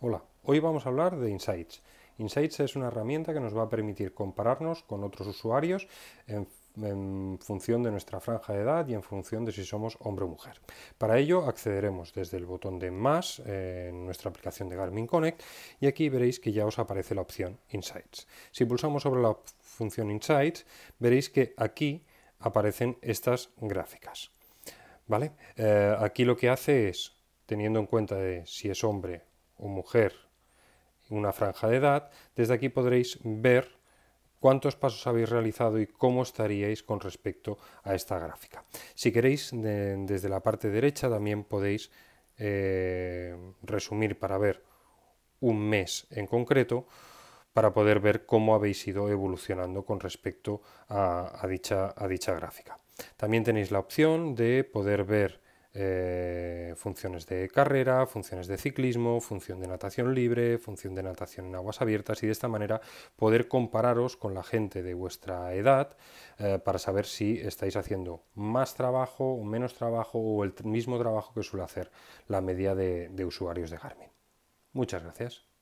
Hola, hoy vamos a hablar de Insights. Insights es una herramienta que nos va a permitir compararnos con otros usuarios en, función de nuestra franja de edad y en función de si somos hombre o mujer. Para ello accederemos desde el botón de más eh, en nuestra aplicación de Garmin Connect y aquí veréis que ya os aparece la opción Insights. Si pulsamos sobre la función Insights veréis que aquí aparecen estas gráficas. ¿Vale? Eh, aquí lo que hace es, teniendo en cuenta si es hombre o mujer una franja de edad, desde aquí podréis ver cuántos pasos habéis realizado y cómo estaríais con respecto a esta gráfica. Si queréis, desde la parte derecha también podéis eh, resumir para ver un mes en concreto, para poder ver cómo habéis ido evolucionando con respecto dicha, a dicha gráfica. También tenéis la opción de poder ver eh, funciones de carrera, funciones de ciclismo, función de natación libre, función de natación en aguas abiertas y de esta manera poder compararos con la gente de vuestra edad eh, para saber si estáis haciendo más trabajo o menos trabajo o el mismo trabajo que suele hacer la media de usuarios de Garmin. Muchas gracias.